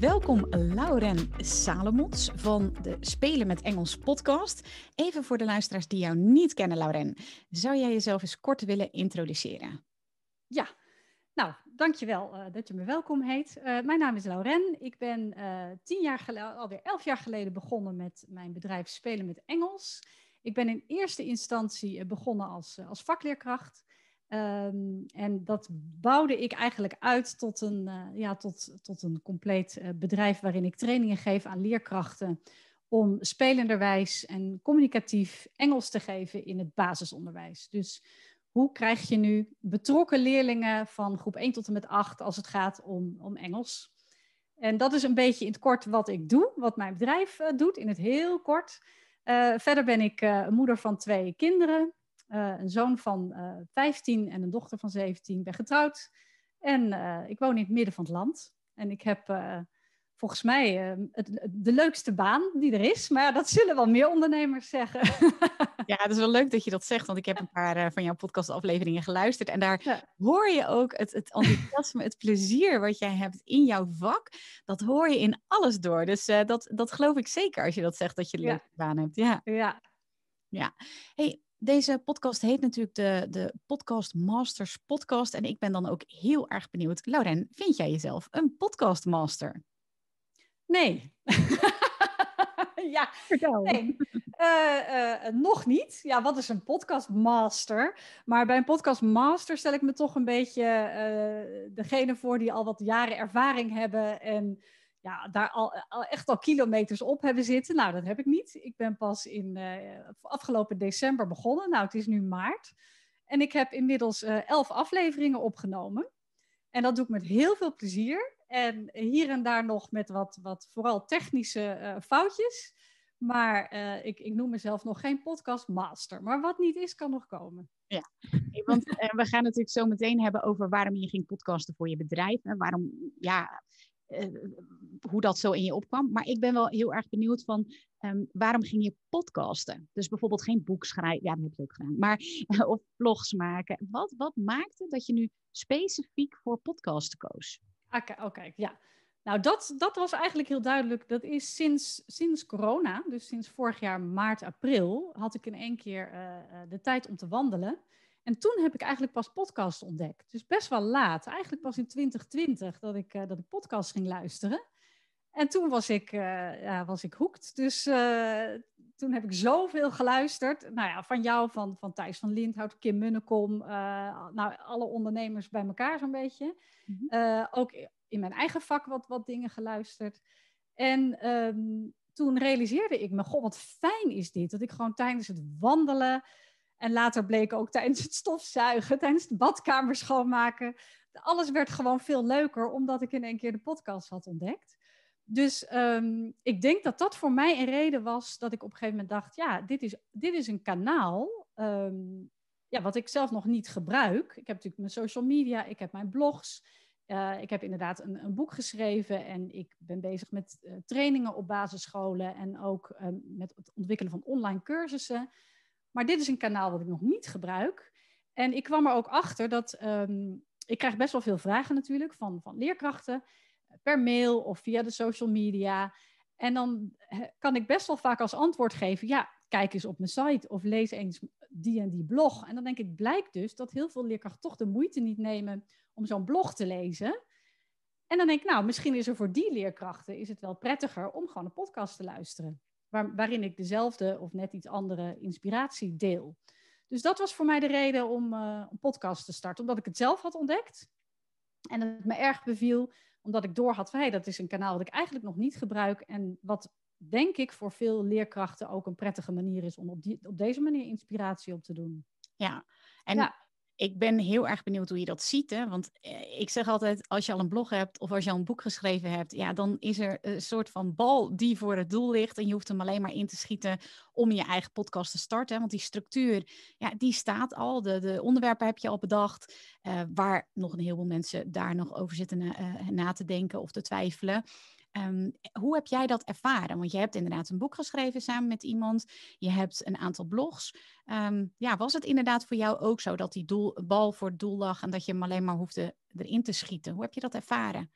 Welkom Lauren Salomons van de Spelen met Engels podcast. Even voor de luisteraars die jou niet kennen, Lauren. Zou jij jezelf eens kort willen introduceren? Ja, nou, dankjewel uh, dat je me welkom heet. Eh, mijn naam is Lauren. Ik ben eh, tien jaar geleden, alweer elf jaar geleden begonnen met mijn bedrijf Spelen met Engels. Ik ben in eerste instantie begonnen als, als vakleerkracht. Ehm, en dat bouwde ik eigenlijk uit tot een, eh, ja, tot, tot een compleet eh, bedrijf waarin ik trainingen geef aan leerkrachten om spelenderwijs en communicatief Engels te geven in het basisonderwijs. Dus hoe krijg je nu betrokken leerlingen van groep 1 tot en met 8 als het gaat om, om Engels? En dat is een beetje in het kort wat ik doe, wat mijn bedrijf eh, doet, in het heel kort. verder ben ik moeder van twee kinderen. Eh, een zoon van uh, eh, 15 en een dochter van 17. ben getrouwd. En eh, ik woon in het midden van het land. En ik heb volgens mij ehm, het, de leukste baan die er is. Maar dat zullen wel meer ondernemers zeggen. Ja, het is wel leuk dat je dat zegt. Want ik heb een paar van jouw podcastafleveringen geluisterd. En daar hoor je ook het, het enthousiasme, het plezier wat jij hebt in jouw vak. Dat hoor je in alles door. Dus dat, dat geloof ik zeker als je dat zegt, dat je een leuke baan hebt. Ja, ja. ja. Hey, deze podcast heet natuurlijk de, de Podcast Masters Podcast. En ik ben dan ook heel erg benieuwd. Lauren, vind jij jezelf een podcastmaster? Nee. ja, Vertel. Nee. Eh, eh, nog niet. Ja, wat is een podcastmaster? Maar bij een podcastmaster stel ik me toch een beetje uh, degene voor die al wat jaren ervaring hebben en ja, daar al, echt al kilometers op hebben zitten. Nou, dat heb ik niet. Ik ben pas in eh, afgelopen december begonnen. Nou, het is nu maart. En ik heb inmiddels eh, elf afleveringen opgenomen. En dat doe ik met heel veel plezier. En hier en daar nog met wat, wat vooral technische eh, foutjes. Maar ik, ik, noem mezelf nog geen podcast master Maar wat niet is, kan nog komen. Ja, want we gaan natuurlijk zo meteen hebben over waarom je ging podcasten voor je bedrijf. En waarom, ja, eh, hoe dat zo in je opkwam. Maar ik ben wel heel erg benieuwd van ehm, waarom ging je podcasten? Dus bijvoorbeeld geen boek schrijven, ja, dat heb je ook gedaan, maar of vlogs maken. Wat, wat maakte dat je nu specifiek voor podcasten koos? Oké, ah, okay, oh, ja. Nou, dat, dat was eigenlijk heel duidelijk. Dat is sinds, sinds corona, dus sinds vorig jaar maart, april, had ik in één keer eh, eh, de tijd om te wandelen. En toen heb ik eigenlijk pas podcast ontdekt. Dus best wel laat. Eigenlijk pas in 2020 dat ik, eh, dat ik podcast ging luisteren. En toen was ik, uh, ja, was ik hoekt. Dus eh, toen heb ik zoveel geluisterd. Nou ja, van jou, van, van Thijs van Lindhout, Kim Munnekom. nou, alle ondernemers bij elkaar zo'n beetje. Mhm. ook in mijn eigen vak wat, wat dingen geluisterd. En ehm, toen realiseerde ik me, god, wat fijn is dit. Dat ik gewoon tijdens het wandelen... En later bleek ook tijdens het stofzuigen, tijdens de badkamer schoonmaken. Alles werd gewoon veel leuker omdat ik in één keer de podcast had ontdekt. Dus ehm, ik denk dat dat voor mij een reden was dat ik op een gegeven moment dacht: ja, dit is, dit is een kanaal. Ehm, ja, wat ik zelf nog niet gebruik. Ik heb natuurlijk mijn social media, ik heb mijn blogs. Eh, ik heb inderdaad een, een, boek geschreven en ik ben bezig met eh, trainingen op basisscholen en ook ehm, met het ontwikkelen van online cursussen. Maar dit is een kanaal dat ik nog niet gebruik. En ik kwam er ook achter dat ehm, ik krijg best wel veel vragen natuurlijk van, van leerkrachten per mail of via de social media. En dan eh, kan ik best wel vaak als antwoord geven: ja, kijk eens op mijn site of lees eens die en die blog. En dan denk ik, blijkt dus dat heel veel leerkrachten toch de moeite niet nemen om zo'n blog te lezen. En dan denk ik, nou, misschien is er voor die leerkrachten is het wel prettiger om gewoon een podcast te luisteren waar, waarin ik dezelfde of net iets andere inspiratie deel. Dus dat was voor mij de reden om een eh, podcast te starten, omdat ik het zelf had ontdekt. En het me erg beviel, omdat ik door had van hey, dat is een kanaal dat ik eigenlijk nog niet gebruik. En wat denk ik voor veel leerkrachten ook een prettige manier is om op, die, op deze manier inspiratie op te doen. Ja, en ja ik ben heel erg benieuwd hoe je dat ziet. Hè? Want eh, ik zeg altijd, als je al een blog hebt of als je al een boek geschreven hebt, ja, dan is er een soort van bal die voor het doel ligt. En je hoeft hem alleen maar in te schieten om je eigen podcast te starten. Want die structuur, ja, die staat al. De, de onderwerpen heb je al bedacht. Eh, waar nog een heleboel mensen daar nog over zitten eh, na te denken of te twijfelen. Ehm, hoe heb jij dat ervaren? Want je hebt inderdaad een boek geschreven samen met iemand. Je hebt een aantal blogs. Ehm, ja, was het inderdaad voor jou ook zo dat die doel, bal voor het doel lag en dat je hem alleen maar hoefde erin te schieten? Hoe heb je dat ervaren?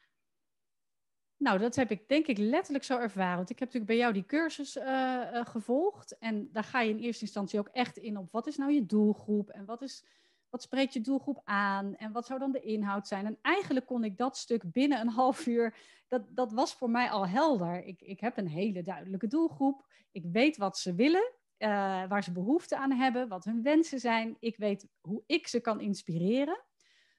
Nou, dat heb ik denk ik letterlijk zo ervaren. Want ik heb natuurlijk bij jou die cursus eh, eh, gevolgd. En daar ga je in eerste instantie ook echt in op wat is nou je doelgroep en wat is wat spreekt je doelgroep aan en wat zou dan de inhoud zijn? En eigenlijk kon ik dat stuk binnen een half uur, dat, dat was voor mij al helder. Ik, ik heb een hele duidelijke doelgroep, ik weet wat ze willen, eh, waar ze behoefte aan hebben, wat hun wensen zijn. Ik weet hoe ik ze kan inspireren.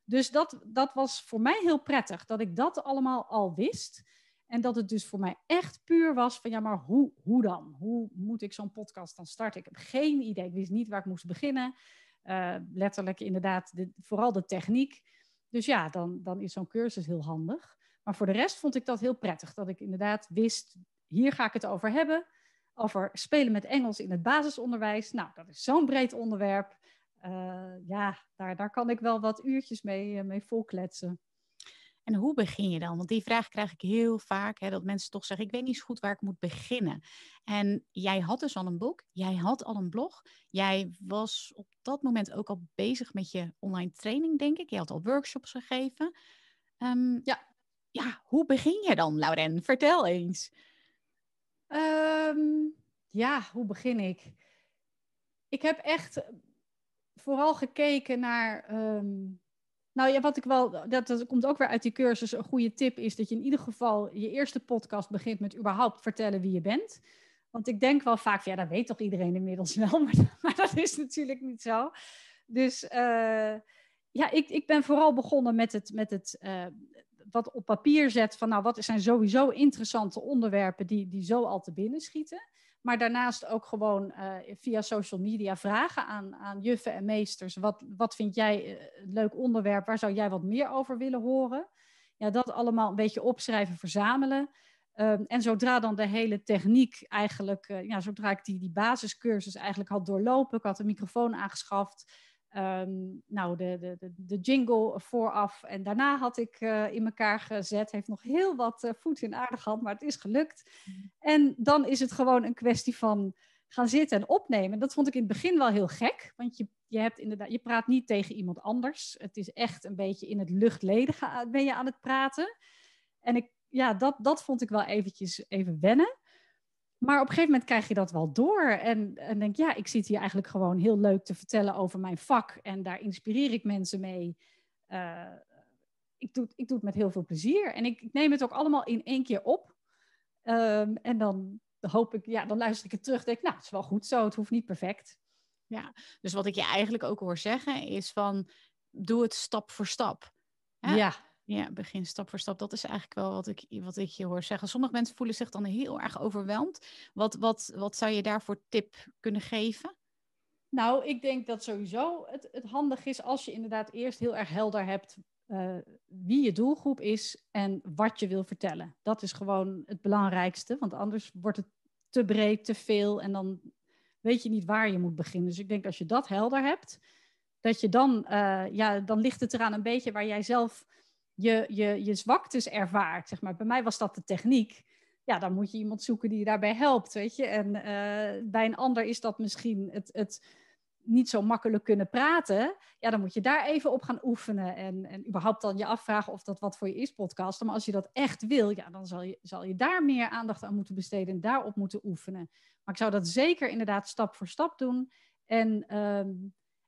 Dus dat, dat was voor mij heel prettig, dat ik dat allemaal al wist. En dat het dus voor mij echt puur was van ja, maar hoe, hoe dan? Hoe moet ik zo'n podcast dan starten? Ik heb geen idee. Ik wist niet waar ik moest beginnen. Eh, letterlijk inderdaad, vooral de techniek. Dus ja, dan, dan is zo'n cursus heel handig. Maar voor de rest vond ik dat heel prettig. Dat ik inderdaad wist, hier ga ik het over hebben. Over spelen met Engels in het basisonderwijs. Nou, dat is zo'n breed onderwerp. Eh, ja, daar, daar kan ik wel wat uurtjes mee, eh, mee volkletsen. En hoe begin je dan? Want die vraag krijg ik heel vaak, hè, dat mensen toch zeggen, ik weet niet zo goed waar ik moet beginnen. En jij had dus al een boek, jij had al een blog, jij was op dat moment ook al bezig met je online training, denk ik. Je had al workshops gegeven. Ehm, ja. Ja, hoe begin je dan, Lauren? Vertel eens. Ehm, ja, hoe begin ik? Ik heb echt vooral gekeken naar ehm, nou ja, wat ik wel, dat, dat, komt ook weer uit die cursus. Een goede tip is dat je in ieder geval je eerste podcast begint met überhaupt vertellen wie je bent. Want ik denk wel vaak, ja, dat weet toch iedereen inmiddels wel, maar, maar dat is natuurlijk niet zo. Dus uh, ja, ik, ik ben vooral begonnen met het, met het eh, wat op papier zet van, nou, wat zijn sowieso interessante onderwerpen die, die zo al te binnen schieten. Maar daarnaast ook gewoon eh, via social media vragen aan, aan juffen en meesters. Wat, wat vind jij eh, een leuk onderwerp? Waar zou jij wat meer over willen horen? Ja, dat allemaal een beetje opschrijven, verzamelen. Ehm, en zodra dan de hele techniek eigenlijk, eh, ja, zodra ik die, die basiscursus eigenlijk had doorlopen, ik had een microfoon aangeschaft, Ehm, nou, de, de, de, de, jingle vooraf en daarna had ik eh, in elkaar gezet. Heeft nog heel wat eh, voet in aarde gehad, maar het is gelukt. Mhm. En dan is het gewoon een kwestie van gaan zitten en opnemen. Dat vond ik in het begin wel heel gek, want je, je, hebt inderdaad, je praat niet tegen iemand anders. Het is echt een beetje in het luchtledige ben je aan het praten. En ik, ja, dat, dat vond ik wel eventjes even wennen. Maar op een gegeven moment krijg je dat wel door. En, en denk, ja, ik zit hier eigenlijk gewoon heel leuk te vertellen over mijn vak. En daar inspireer ik mensen mee. Eh, ik, doe, ik het met heel veel plezier. En ik, ik neem het ook allemaal in één keer op. Ehm, en dan hoop ik, ja, dan luister ik het terug. Denk, nou, het is wel goed zo. Het hoeft niet perfect. Ja, dus wat ik je eigenlijk ook hoor zeggen is van, doe het stap voor stap. Hè? Ja. Ja, begin stap voor stap. Dat is eigenlijk wel wat ik, wat ik je hoor zeggen. Sommige mensen voelen zich dan heel erg overweldigd. Wat, wat, wat zou je daarvoor tip kunnen geven? Nou, ik denk dat sowieso het, het handig is als je inderdaad eerst heel erg helder hebt eh, wie je doelgroep is en wat je wil vertellen. Dat is gewoon het belangrijkste, want anders wordt het te breed, te veel en dan weet je niet waar je moet beginnen. Dus ik denk als je dat helder hebt, dat je dan, eh, ja, dan ligt het eraan een beetje waar jij zelf je, je, je zwaktes ervaart. Zeg maar. Bij mij was dat de techniek. Ja, dan moet je iemand zoeken die je daarbij helpt. Weet je? En eh, bij een ander is dat misschien het, het niet zo makkelijk kunnen praten. Ja, dan moet je daar even op gaan oefenen. En, en überhaupt dan je afvragen of dat wat voor je is, podcasten. Maar als je dat echt wil, ja, dan zal je, zal je daar meer aandacht aan moeten besteden en daarop moeten oefenen. Maar ik zou dat zeker inderdaad stap voor stap doen. En, ehm,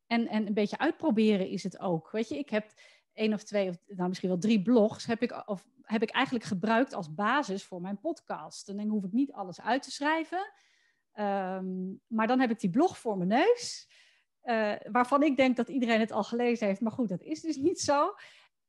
en, en een beetje uitproberen is het ook. Weet je, ik heb één of twee, of nou misschien wel drie blogs, heb ik, of, heb ik eigenlijk gebruikt als basis voor mijn podcast. Dan denk, hoef ik niet alles uit te schrijven. Ehm, maar dan heb ik die blog voor mijn neus, eh, waarvan ik denk dat iedereen het al gelezen heeft. Maar goed, dat is dus niet zo.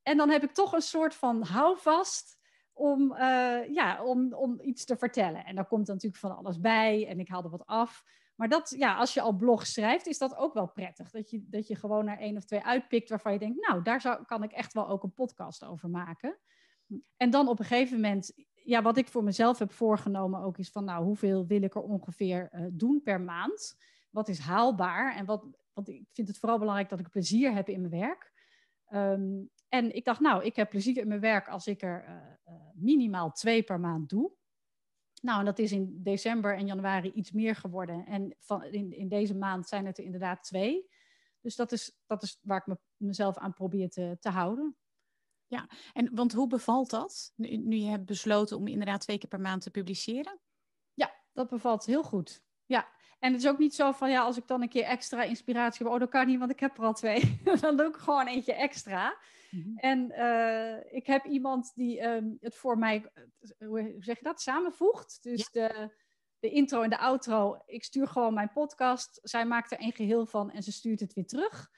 En dan heb ik toch een soort van houvast om, eh, ja, om, om iets te vertellen. En daar komt natuurlijk van alles bij en ik haalde wat af. Maar dat, ja, als je al blog schrijft, is dat ook wel prettig. Dat je, dat je gewoon naar één of twee uitpikt waarvan je denkt, nou, daar zou, kan ik echt wel ook een podcast over maken. En dan op een gegeven moment, ja, wat ik voor mezelf heb voorgenomen ook is van, nou, hoeveel wil ik er ongeveer eh, doen per maand? Wat is haalbaar? En wat, want ik vind het vooral belangrijk dat ik plezier heb in mijn werk. Ehm, en ik dacht, nou, ik heb plezier in mijn werk als ik er eh, eh, minimaal twee per maand doe. Nou, en dat is in december en januari iets meer geworden. En van, in, in deze maand zijn het er inderdaad twee. Dus dat is, dat is waar ik me, mezelf aan probeer te, te houden. Ja, en want hoe bevalt dat? Nu, je hebt besloten om inderdaad twee keer per maand te publiceren? Ja, dat bevalt heel goed. Ja, en het is ook niet zo van ja, als ik dan een keer extra inspiratie heb, oh dat kan niet, want ik heb er al twee. dan doe ik gewoon eentje extra. Mhm. En eh, ik heb iemand die ehm, het voor mij, eh, hoe zeg je dat, samenvoegt. Dus de, de intro en de outro. Ik stuur gewoon mijn podcast. Zij maakt er een geheel van en ze stuurt het weer terug.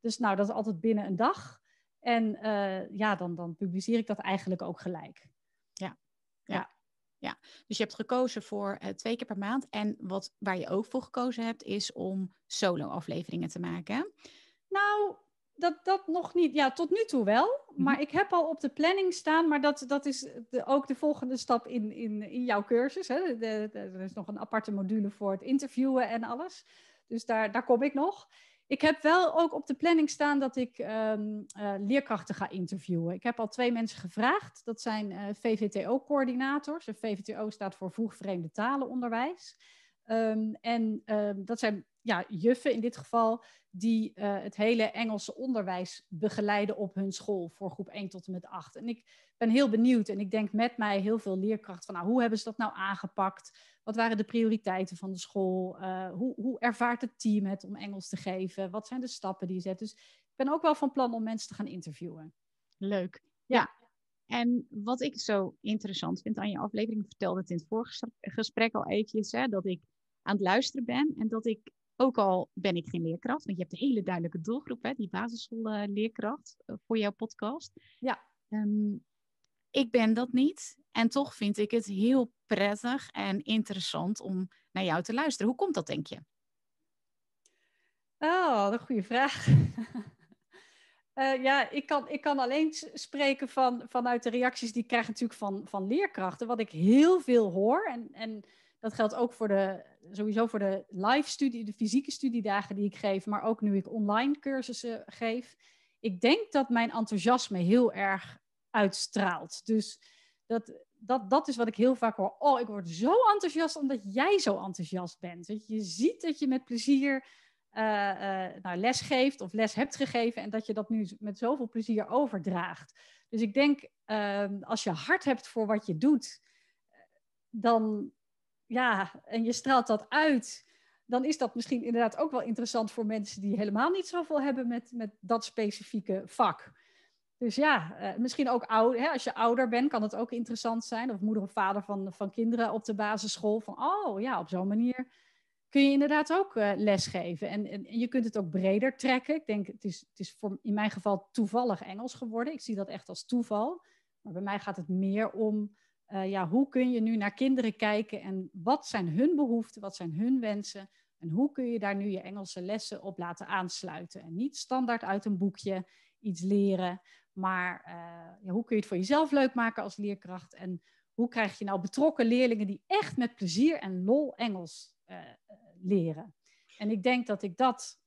Dus nou, dat is altijd binnen een dag. En eh, ja, dan, dan publiceer ik dat eigenlijk ook gelijk. Ja. ja. ja. dus je hebt gekozen voor twee keer per maand. En wat, waar je ook voor gekozen hebt, is om solo-afleveringen te maken. Nou, dat, dat nog niet. Ja, tot nu toe wel. Mhm. Maar ik heb al op de planning staan, maar dat, dat is ook de volgende stap in, in, in jouw cursus. Hè. er is nog een aparte module voor het interviewen en alles. Dus daar, daar kom ik nog. Ik heb wel ook op de planning staan dat ik ehm, eh, leerkrachten ga interviewen. Ik heb al twee mensen gevraagd. Dat zijn eh, VVTO-coördinators. VVTO staat voor Vroeg Vreemde Talenonderwijs. Ehm, en ehm, dat zijn ja, juffen in dit geval, die eh, het hele Engelse onderwijs begeleiden op hun school voor groep 1 tot en met 8. En ik ben heel benieuwd en ik denk met mij heel veel leerkrachten van nou, hoe hebben ze dat nou aangepakt? Wat waren de prioriteiten van de school? Eh, hoe, hoe ervaart het team het om Engels te geven? Wat zijn de stappen die je zet? Dus ik ben ook wel van plan om mensen te gaan interviewen. Leuk. ja. En wat ik zo interessant vind aan je aflevering, ik vertelde het in het vorige gesprek al eventjes, hè, dat ik aan het luisteren ben. En dat ik, ook al ben ik geen leerkracht, want je hebt een hele duidelijke doelgroep, hè, die basisschoolleerkracht eh, voor jouw podcast. Ja. Ehm, ik ben dat niet. En toch vind ik het heel prettig en interessant om naar jou te luisteren. Hoe komt dat, denk je? Oh, een goede vraag. Eh, ja, ik kan, ik kan alleen spreken van, vanuit de reacties die ik krijg natuurlijk van, van leerkrachten. Wat ik heel veel hoor. En, en dat geldt ook voor de, sowieso voor de live studie, de fysieke studiedagen die ik geef, maar ook nu ik online cursussen geef. Ik denk dat mijn enthousiasme heel erg uitstraalt. Dus dat, dat, dat is wat ik heel vaak hoor. Oh, ik word zo enthousiast omdat jij zo enthousiast bent. Dat je ziet dat je met plezier uh, nou, les geeft of les hebt gegeven en dat je dat nu met zoveel plezier overdraagt. Dus ik denk, ehm, als je hart hebt voor wat je doet, dan, ja, en je straalt dat uit, dan is dat misschien inderdaad ook wel interessant voor mensen die helemaal niet zoveel hebben met, met dat specifieke vak. Dus ja, eh, misschien ook oud, hè, als je ouder bent, kan het ook interessant zijn. Of moeder of vader van, van kinderen op de basisschool. Van, oh ja, op zo'n manier kun je inderdaad ook uh, lesgeven. En, en, en, je kunt het ook breder trekken. Ik denk, het is, het is voor, in mijn geval toevallig Engels geworden. Ik zie dat echt als toeval. Maar bij mij gaat het meer om eh, ja, hoe kun je nu naar kinderen kijken en wat zijn hun behoeften, wat zijn hun wensen en hoe kun je daar nu je Engelse lessen op laten aansluiten? En niet standaard uit een boekje iets leren, maar eh, ja, hoe kun je het voor jezelf leuk maken als leerkracht en hoe krijg je nou betrokken leerlingen die echt met plezier en lol Engels eh, leren? En ik denk dat ik dat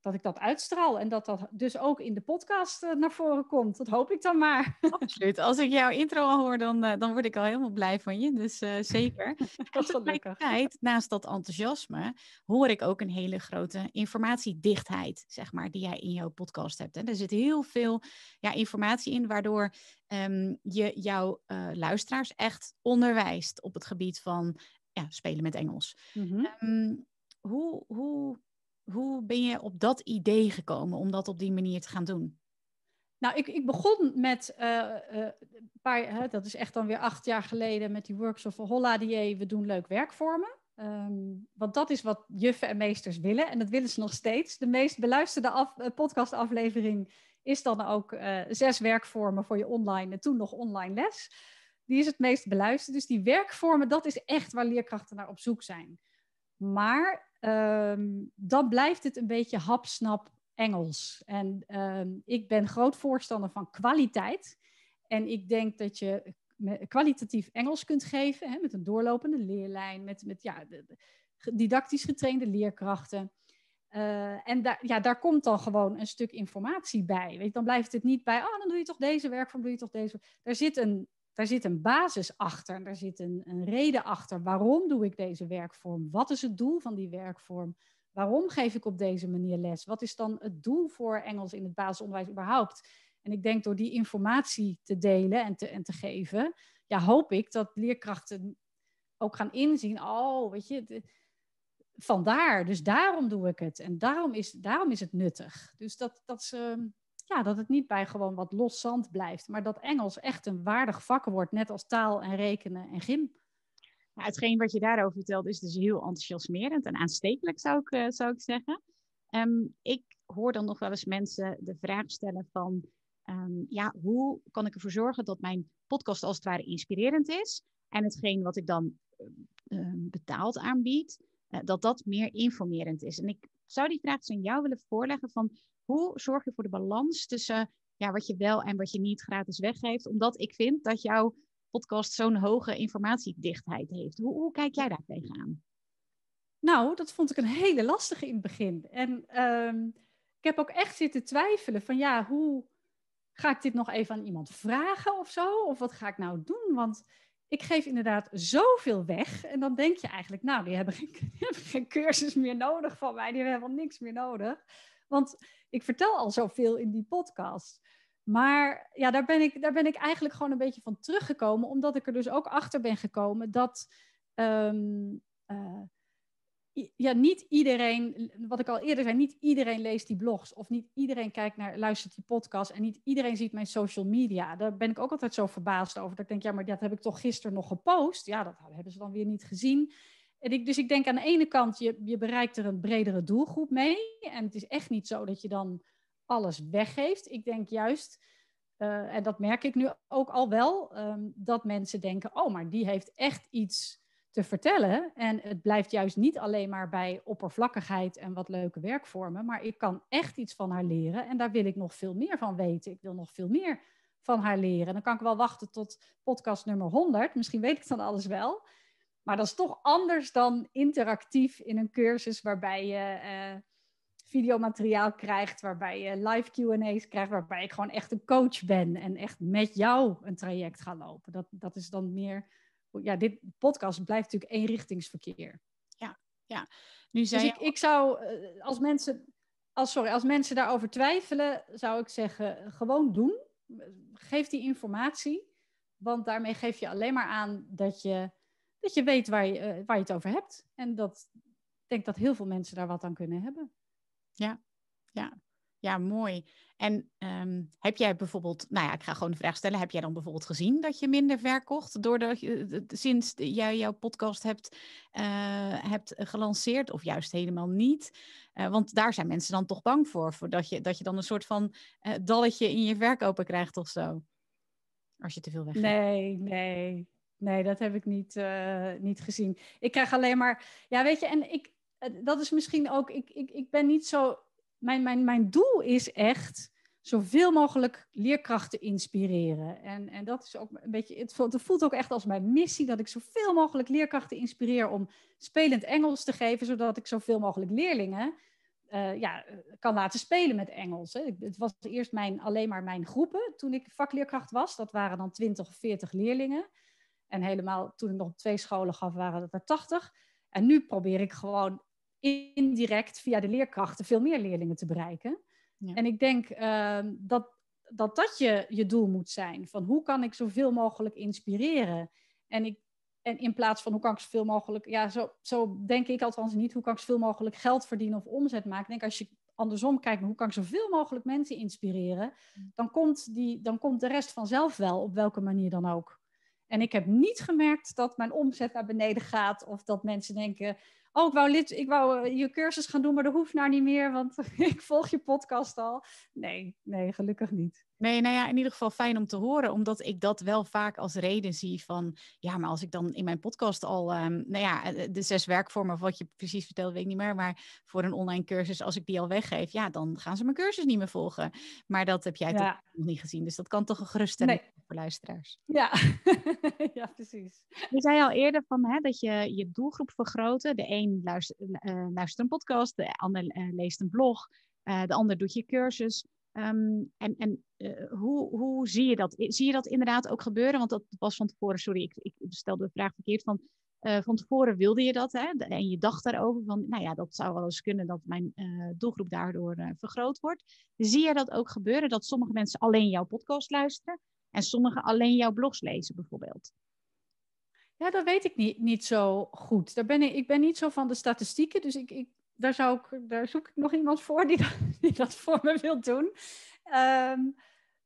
dat ik dat uitstraal en dat dat dus ook in de podcast eh, naar voren komt. Dat hoop ik dan maar. Absoluut. Als ik jouw intro al hoor, dan, eh, dan word ik al helemaal blij van je. Dus eh, zeker. dat is gelukkig. naast dat enthousiasme hoor ik ook een hele grote informatiedichtheid, zeg maar, die jij in jouw podcast hebt. En er zit heel veel ja, informatie in, waardoor ehm, je jouw luisteraars echt onderwijst op het gebied van ja, spelen met Engels. Mhm. Ehm, hoe, hoe hoe ben je op dat idee gekomen om dat op die manier te gaan doen? Nou, ik, ik begon met eh, eh, paar, hè, dat is echt dan weer acht jaar geleden, met die workshop van Holla die we doen leuk werkvormen. Ehm, want dat is wat juffen en meesters willen en dat willen ze nog steeds. De meest beluisterde af, eh, podcastaflevering is dan ook zes werkvormen voor je online en toen nog online les. Die is het meest beluisterd. Dus die werkvormen, dat is echt waar leerkrachten naar op zoek zijn. Maar Ehm, dan blijft het een beetje hapsnap Engels. En ehm, ik ben groot voorstander van kwaliteit. En ik denk dat je kwalitatief Engels kunt geven, hè, met een doorlopende leerlijn, met, met ja, de, didactisch getrainde leerkrachten. Eh, en daar, ja, daar komt dan gewoon een stuk informatie bij. Weet, dan blijft het niet bij, oh, dan doe je toch deze werk van, doe je toch deze. Er zit een, daar zit een basis achter, daar zit een, een reden achter. Waarom doe ik deze werkvorm? Wat is het doel van die werkvorm? Waarom geef ik op deze manier les? Wat is dan het doel voor Engels in het basisonderwijs überhaupt? En ik denk door die informatie te delen en te, en te geven, ja, hoop ik dat leerkrachten ook gaan inzien, oh, weet je, vandaar, dus daarom doe ik het en daarom is, daarom is het nuttig. Dus dat, dat ze ja, dat het niet bij gewoon wat los zand blijft, maar dat Engels echt een waardig vak wordt, net als taal en rekenen en gym. hetgeen wat je daarover vertelt is dus heel enthousiasmerend en aanstekelijk, zou ik, eh, zou ik zeggen. Ehm, ik hoor dan nog wel eens mensen de vraag stellen van, ehm, ja, hoe kan ik ervoor zorgen dat mijn podcast als het ware inspirerend is en hetgeen wat ik dan eh, ehm, betaald aanbied, eh, dat dat meer informerend is. En ik zou die vraag eens dus aan jou willen voorleggen van, hoe zorg je voor de balans tussen ja, wat je wel en wat je niet gratis weggeeft? Omdat ik vind dat jouw podcast zo'n hoge informatiedichtheid heeft. Hoe, hoe kijk jij daar tegenaan? Nou, dat vond ik een hele lastige in het begin. En ehm, ik heb ook echt zitten twijfelen van ja, hoe ga ik dit nog even aan iemand vragen of zo? Of wat ga ik nou doen? Want ik geef inderdaad zoveel weg. En dan denk je eigenlijk, nou, die hebben geen, geen cursus meer nodig van mij. Die hebben helemaal niks meer nodig. Want ik vertel al zoveel in die podcast. Maar ja, daar ben, ik, daar ben ik eigenlijk gewoon een beetje van teruggekomen, omdat ik er dus ook achter ben gekomen dat ehm, eh, ja, niet iedereen, wat ik al eerder zei, niet iedereen leest die blogs of niet iedereen kijkt naar, luistert die podcast en niet iedereen ziet mijn social media. Daar ben ik ook altijd zo verbaasd over. Dat ik denk, ja, maar dat heb ik toch gisteren nog gepost? Ja, dat hebben ze dan weer niet gezien dus ik denk aan de ene kant, je, je bereikt er een bredere doelgroep mee. En het is echt niet zo dat je dan alles weggeeft. Ik denk juist, eh, en dat merk ik nu ook al wel, ehm, dat mensen denken: oh, maar die heeft echt iets te vertellen. En het blijft juist niet alleen maar bij oppervlakkigheid en wat leuke werkvormen, maar ik kan echt iets van haar leren en daar wil ik nog veel meer van weten. Ik wil nog veel meer van haar leren. Dan kan ik wel wachten tot podcast nummer 100. Misschien weet ik dan alles wel. Maar dat is toch anders dan interactief in een cursus waarbij je eh, videomateriaal krijgt, waarbij je live QA's krijgt, waarbij ik gewoon echt een coach ben en echt met jou een traject ga lopen. Dat, dat is dan meer. Ja, dit podcast blijft natuurlijk eenrichtingsverkeer. Ja, ja. Nu zeg. dus ik, ik zou eh, als mensen, als, sorry, als mensen daarover twijfelen, zou ik zeggen: gewoon doen. Geef die informatie. Want daarmee geef je alleen maar aan dat je dat je weet waar je, eh, waar je het over hebt. En dat, ik denk dat heel veel mensen daar wat aan kunnen hebben. Ja, ja. Ja, mooi. En ehm, heb jij bijvoorbeeld, nou ja, ik ga gewoon de vraag stellen. Heb jij dan bijvoorbeeld gezien dat je minder verkocht doordat je, eh, eh, sinds jij jouw podcast hebt, hebt gelanceerd of juist helemaal niet? want daar zijn mensen dan toch bang voor, voor dat, je, dat je dan een soort van dalletje in je verkopen krijgt of zo. Als je te veel weggeeft. Nee, nee, nee, dat heb ik niet, eh, niet gezien. Ik krijg alleen maar, ja, weet je, en ik, eh, dat is misschien ook, ik, ik, ik ben niet zo, mijn, mijn, mijn doel is echt zoveel mogelijk leerkrachten inspireren. En, en dat is ook een beetje, het voelt, het voelt ook echt als mijn missie dat ik zoveel mogelijk leerkrachten inspireer om spelend Engels te geven, zodat ik zoveel mogelijk leerlingen eh, ja, kan laten spelen met Engels. Hè. Het was eerst mijn, alleen maar mijn groepen toen ik vakleerkracht was. Dat waren dan 20 of 40 leerlingen. En helemaal toen ik nog twee scholen gaf, waren dat er 80. En nu probeer ik gewoon indirect via de leerkrachten veel meer leerlingen te bereiken. Ja. En ik denk ehm, dat, dat dat je, je doel moet zijn. Van hoe kan ik zoveel mogelijk inspireren? En, ik, en in plaats van hoe kan ik zoveel mogelijk... Ja, zo, zo denk ik althans niet. Hoe kan ik zoveel mogelijk geld verdienen of omzet maken? Ik denk als je andersom kijkt, hoe kan ik zoveel mogelijk mensen inspireren? Dan komt, die, dan komt de rest vanzelf wel, op welke manier dan ook. En ik heb niet gemerkt dat mijn omzet naar beneden gaat of dat mensen denken, oh, ik wou, lid, ik wou eh, je cursus gaan doen, maar dat hoeft nou niet meer, want ik volg je podcast al. Nee, nee, gelukkig niet. Nee, nou ja, in ieder geval fijn om te horen, omdat ik dat wel vaak als reden zie van, ja, maar als ik dan in mijn podcast al, ehm, nou ja, eh, de zes werkvormen, of wat je precies vertelt, weet ik niet meer, maar voor een online cursus, als ik die al weggeef, ja, dan gaan ze mijn cursus niet meer volgen. Maar dat heb jij toch nog niet gezien, dus dat kan toch een geruststelling voor luisteraars. Ja, ja precies. Je zei al eerder van, hè, dat je je doelgroep vergroten. De een eh, luistert, een podcast, de ander eh, leest een blog, de ander doet je cursus. Ehm, en en eh, hoe, hoe zie je dat? Zie je dat inderdaad ook gebeuren? Want dat was van tevoren, sorry, ik, ik stelde de vraag verkeerd. Van, eh, van tevoren wilde je dat hè? en je dacht daarover van, nou ja, dat zou wel eens kunnen dat mijn eh, doelgroep daardoor vergroot wordt. Zie je dat ook gebeuren? Dat sommige mensen alleen jouw podcast luisteren en sommigen alleen jouw blogs lezen bijvoorbeeld? Ja, dat weet ik niet, niet zo goed. Daar ben ik, ik ben niet zo van de statistieken, dus ik, ik daar, zou daar zoek ik nog iemand voor die dat, dat voor me wil doen. Ehm,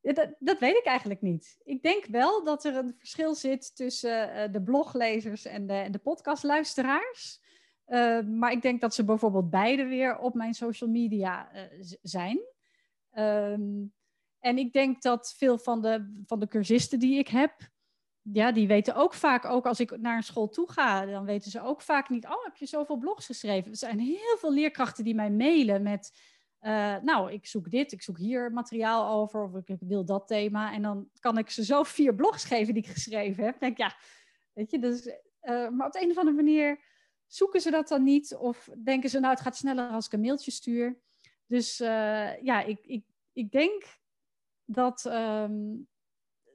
dat, dat, weet ik eigenlijk niet. Ik denk wel dat er een verschil zit tussen eh, de bloglezers en de, en de podcastluisteraars. Ehm, maar ik denk dat ze bijvoorbeeld beide weer op mijn social media eh, zijn. Ehm, en ik denk dat veel van de, van de cursisten die ik heb, ja, die weten ook vaak, ook als ik naar een school toe ga, dan weten ze ook vaak niet, oh, heb je zoveel blogs geschreven? Er zijn heel veel leerkrachten die mij mailen met, eh, nou, ik zoek dit, ik zoek hier materiaal over, of ik, wil dat thema. En dan kan ik ze zo vier blogs geven die ik geschreven heb. denk ja, weet je, dus, uh, maar op de een of andere manier zoeken ze dat dan niet, of denken ze, nou, het gaat sneller als ik een mailtje stuur. Dus uh, ja, ik, ik, ik denk dat. Ehm,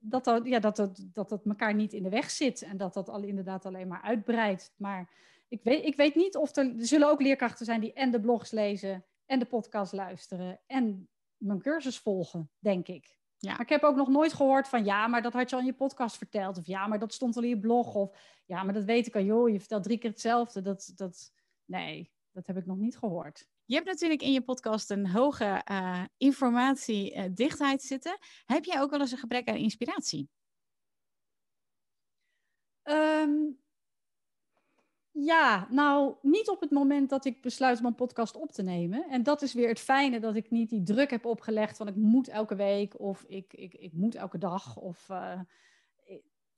dat dat, ja, dat, dat, dat elkaar niet in de weg zit en dat dat al inderdaad alleen maar uitbreidt. Maar ik weet, ik weet niet of er, zullen ook leerkrachten zijn die en de blogs lezen en de podcast luisteren en mijn cursus volgen, denk ik. Ja. Maar ik heb ook nog nooit gehoord van ja, maar dat had je al in je podcast verteld. Of ja, maar dat stond al in je blog. Of ja, maar dat weet ik al. Joh, je vertelt drie keer hetzelfde. Dat, dat, nee, dat heb ik nog niet gehoord. Je hebt natuurlijk in je podcast een hoge uh, eh, informatiedichtheid eh, zitten. Heb jij ook wel eens een gebrek aan inspiratie? Ehm, ja, nou niet op het moment dat ik besluit mijn podcast op te nemen. En dat is weer het fijne dat ik niet die druk heb opgelegd van ik moet elke week of ik, ik, ik moet elke dag of... Eh,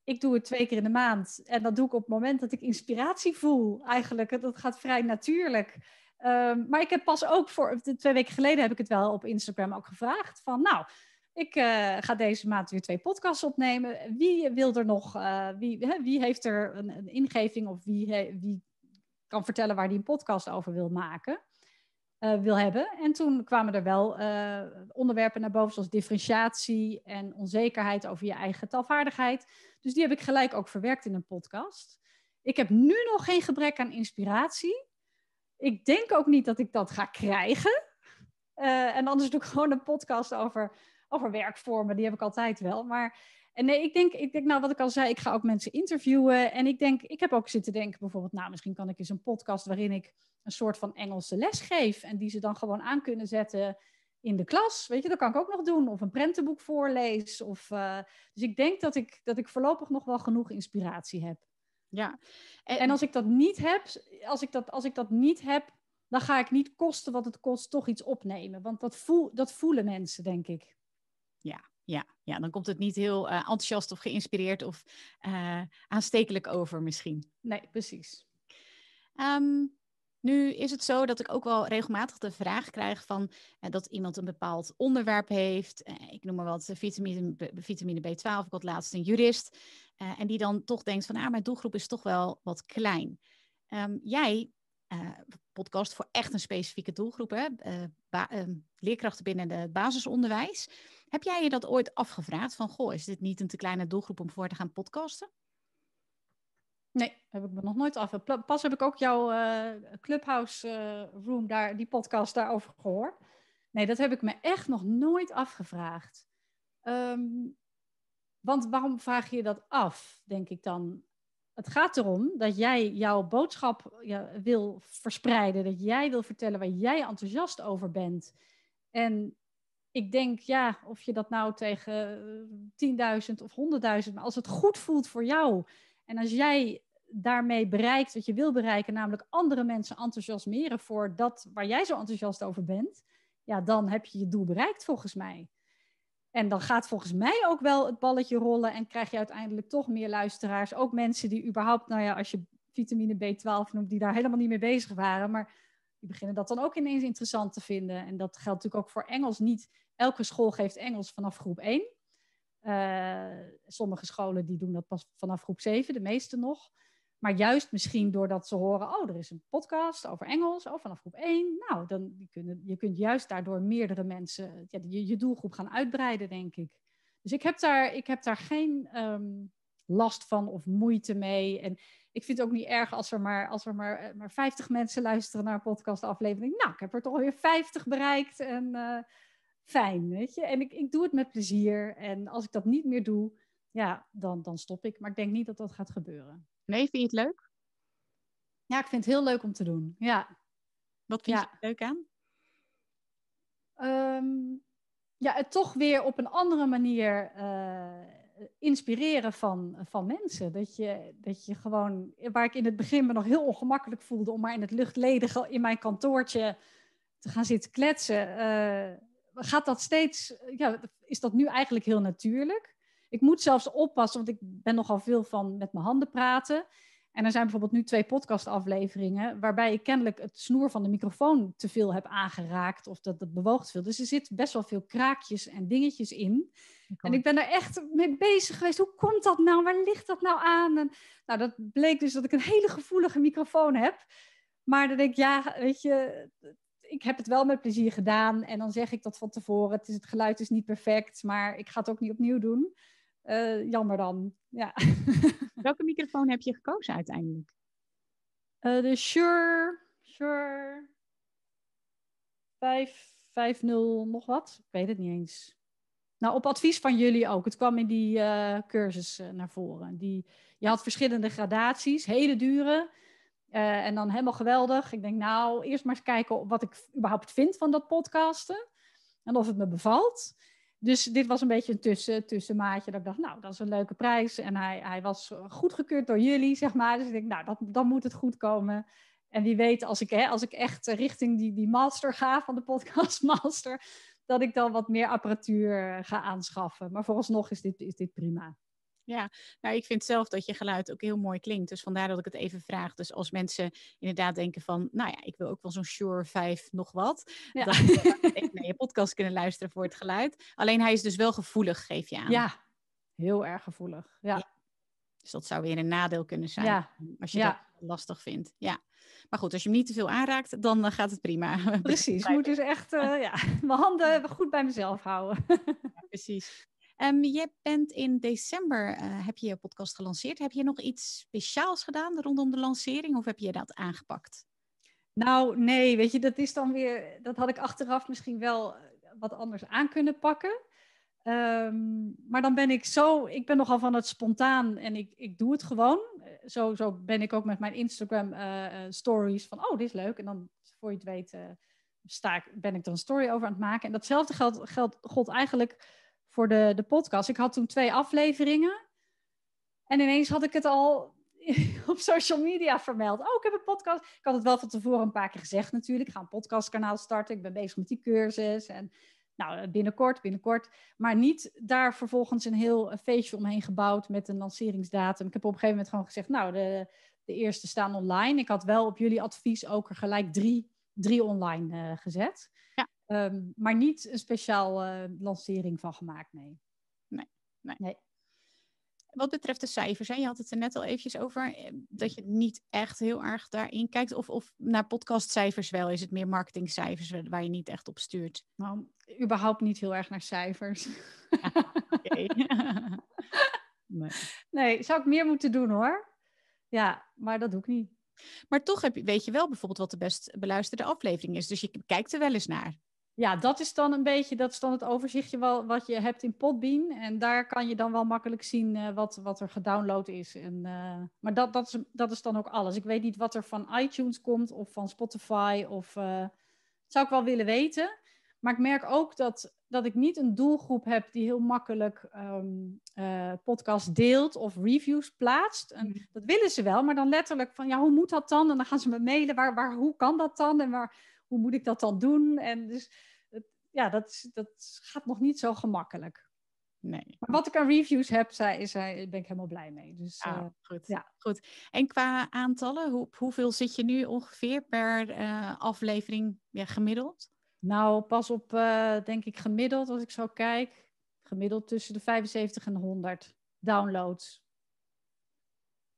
ik doe het twee keer in de maand. En dat doe ik op het moment dat ik inspiratie voel. Eigenlijk, dat gaat vrij natuurlijk. Ehm, maar ik heb pas ook voor twee weken geleden heb ik het wel op Instagram ook gevraagd van nou, ik eh, ga deze maand weer twee podcasts opnemen. Wie wil er nog, eh, wie, wie heeft er een, ingeving of wie, wie kan vertellen waar die een podcast over wil maken? Eh, wil hebben. En toen kwamen er wel onderwerpen naar boven, zoals differentiatie en onzekerheid over je eigen taalvaardigheid. Dus die heb ik gelijk ook verwerkt in een podcast. Ik heb nu nog geen gebrek aan inspiratie ik denk ook niet dat ik dat ga krijgen. Eh, en anders doe ik gewoon een podcast over, over werkvormen. Die heb ik altijd wel. Maar en nee, ik denk, ik denk, nou wat ik al zei, ik ga ook mensen interviewen. En ik denk, ik heb ook zitten denken bijvoorbeeld, nou misschien kan ik eens een podcast waarin ik een soort van Engelse les geef. En die ze dan gewoon aan kunnen zetten in de klas. Weet je, dat kan ik ook nog doen. Of een prentenboek voorlees. Of, eh, dus ik denk dat ik, dat ik voorlopig nog wel genoeg inspiratie heb. Ja, en, en, als ik dat niet heb, als ik dat, als ik dat niet heb, dan ga ik niet kosten wat het kost, toch iets opnemen. Want dat, voel, dat voelen mensen, denk ik. Ja, ja, ja, dan komt het niet heel eh, enthousiast of geïnspireerd of eh, aanstekelijk over misschien. Nee, precies. Um, nu is het zo dat ik ook wel regelmatig de vraag krijg van eh, dat iemand een bepaald onderwerp heeft. Eh, ik noem maar wat eh, vitamine, vitamine B12. Ik had laatst een jurist. Eh, en die dan toch denkt van ah, mijn doelgroep is toch wel wat klein. Ehm, jij eh, podcast voor echt een specifieke doelgroep, hè? Ehm, leerkrachten binnen het basisonderwijs. Heb jij je dat ooit afgevraagd van, goh, is dit niet een te kleine doelgroep om voor te gaan podcasten? Nee, heb ik me nog nooit af. Pas heb ik ook jouw uh, Clubhouse eh, Room, daar, die podcast daarover gehoord. Nee, dat heb ik me echt nog nooit afgevraagd. Ehm, want waarom vraag je dat af, denk ik dan? Het gaat erom dat jij jouw boodschap wil verspreiden, dat jij wil vertellen waar jij enthousiast over bent. En ik denk, ja, of je dat nou tegen 10.000 eh, of 100.000, maar als het goed voelt voor jou, en als jij daarmee bereikt wat je wil bereiken, namelijk andere mensen enthousiasmeren voor dat waar jij zo enthousiast over bent, ja, dan heb je je doel bereikt volgens mij. En dan gaat volgens mij ook wel het balletje rollen en krijg je uiteindelijk toch meer luisteraars. Ook mensen die überhaupt, nou ja, als je vitamine B12 noemt, die daar helemaal niet mee bezig waren, maar die beginnen dat dan ook ineens interessant te vinden. En dat geldt natuurlijk ook voor Engels niet. Elke school geeft Engels vanaf groep 1. Eh, sommige scholen die doen dat pas vanaf groep 7, de meeste nog. Maar juist misschien doordat ze horen, oh, er is een podcast over Engels, oh, vanaf groep 1. Nou, dan je kunt, je kunt juist daardoor meerdere mensen, ja, je, je doelgroep gaan uitbreiden, denk ik. Dus ik heb daar, ik heb daar geen ehm, last van of moeite mee. En ik vind het ook niet erg als er maar, als er maar, eh, maar 50 mensen luisteren naar een podcastaflevering. Nou, ik heb er toch weer 50 bereikt en... Eh, fijn, weet je. En ik, ik doe het met plezier. En als ik dat niet meer doe, ja, dan, dan stop ik. Maar ik denk niet dat dat gaat gebeuren. Nee, vind je het leuk? Ja, ik vind het heel leuk om te doen, ja. Wat vind ja. je leuk aan? Ehm, ja, het toch weer op een andere manier eh, inspireren van, van mensen. Dat je, dat je gewoon, waar ik in het begin me nog heel ongemakkelijk voelde om maar in het luchtledige in mijn kantoortje te gaan zitten kletsen. Eh, gaat dat steeds, ja, is dat nu eigenlijk heel natuurlijk? Ik moet zelfs oppassen, want ik ben nogal veel van met mijn handen praten. En er zijn bijvoorbeeld nu twee podcastafleveringen waarbij ik kennelijk het snoer van de microfoon te veel heb aangeraakt of dat het bewoog veel. Dus er zit best wel veel kraakjes en dingetjes in. En ik ben er echt mee bezig geweest. Hoe komt dat nou? Waar ligt dat nou aan? nou, dat bleek dus dat ik een hele gevoelige microfoon heb. Maar dan denk ik, ja, weet je, ik heb het wel met plezier gedaan. En dan zeg ik dat van tevoren. Het, is, het geluid is niet perfect, maar ik ga het ook niet opnieuw doen. Eh, jammer dan. Ja. Welke microfoon heb je gekozen uiteindelijk? Uh, de Shure, Shure 550 nog wat. Ik weet het niet eens. Nou, op advies van jullie ook. Het kwam in die eh, cursus naar voren. Die, je had verschillende gradaties, hele dure eh, en dan helemaal geweldig. Ik denk, nou, eerst maar eens kijken wat ik überhaupt vind van dat podcasten. En of het me bevalt. Dus dit was een beetje een tussen, tussenmaatje. Dat ik dacht, nou, dat is een leuke prijs. En hij, hij was goedgekeurd door jullie, zeg maar. Dus ik denk, nou, dat, dan moet het goed komen. En wie weet, als ik, hè, als ik echt richting die, die master ga van de podcast master, dat ik dan wat meer apparatuur eh, ga aanschaffen. Maar vooralsnog is dit, is dit prima. Ja, nou ik vind zelf dat je geluid ook heel mooi klinkt. Dus vandaar dat ik het even vraag. Dus als mensen inderdaad denken van, nou ja, ik wil ook wel zo'n sure 5 nog wat. Ja. Dan even naar je podcast kunnen luisteren voor het geluid. Alleen hij is dus wel gevoelig, geef je aan. Ja, heel erg gevoelig. ja. Dus dat zou weer een nadeel kunnen zijn als je dat lastig vindt. Ja. Maar goed, als je hem niet te veel aanraakt, dan eh, gaat het prima. Precies, ik moet dus echt eh, ja, mijn handen goed bij mezelf houden. precies. Um, ehm, je bent in december, eh, heb je je podcast gelanceerd. Heb je nog iets speciaals gedaan rondom de lancering of heb je dat aangepakt? Nou, nee, weet je, dat is dan weer, dat had ik achteraf misschien wel eh, wat anders aan kunnen pakken. Ehm, maar dan ben ik zo, ik ben nogal van het spontaan en ik, ik doe het gewoon. Eh, zo, zo ben ik ook met mijn Instagram stories van, oh, dit is leuk. En dan, voor je het weet, sta ik, ben ik er een story over aan het maken. En datzelfde geldt, geldt God eigenlijk voor de, de podcast. Ik had toen twee afleveringen. En ineens had ik het al op social media vermeld. Oh, ik heb een podcast. Ik had het wel van tevoren een paar keer gezegd natuurlijk. Ik ga een podcastkanaal starten. Ik ben bezig met die cursus. En nou, binnenkort, binnenkort. Maar niet daar vervolgens een heel feestje omheen gebouwd met een lanceringsdatum. Ik heb op een gegeven moment gewoon gezegd, nou, de, de eerste staan online. Ik had wel op jullie advies ook er gelijk drie, drie online eh, gezet. Ehm, maar niet een speciaal eh, lancering van gemaakt, nee. Nee, nee. nee. Wat betreft de cijfers, en je had het er net al eventjes over, eh, dat je niet echt heel erg daarin kijkt. Of, of naar podcastcijfers wel, is het meer marketingcijfers waar je niet echt op stuurt? Nou, überhaupt niet heel erg naar cijfers. Ah, nee. nee, zou ik meer moeten doen hoor. Ja, maar dat doe ik niet. Maar toch heb je, weet je wel bijvoorbeeld wat de best beluisterde aflevering is. Dus je kijkt er wel eens naar ja, dat is dan een beetje, dat is dan het overzichtje wel, wat je hebt in Podbean. En daar kan je dan wel makkelijk zien eh, wat, wat er gedownload is. En, eh, maar dat, dat, is, dat is dan ook alles. Ik weet niet wat er van iTunes komt of van Spotify. Of, eh, zou ik wel willen weten. Maar ik merk ook dat, dat ik niet een doelgroep heb die heel makkelijk um, ehm, podcasts deelt of reviews plaatst. En mm. dat willen ze wel, maar dan letterlijk van ja, hoe moet dat dan? En dan gaan ze me mailen, waar, waar, hoe kan dat dan? En waar, hoe moet ik dat dan doen? En dus ja, dat, dat gaat nog niet zo gemakkelijk. Nee. Maar wat ik aan reviews heb, zij, is, zij, eh, ben ik helemaal blij mee. Dus, ah, eh, goed. Ja. goed. En qua aantallen, hoe, hoeveel zit je nu ongeveer per eh, aflevering ja, gemiddeld? Nou, pas op, denk ik gemiddeld, als ik zo kijk, gemiddeld tussen de 75 en 100 downloads.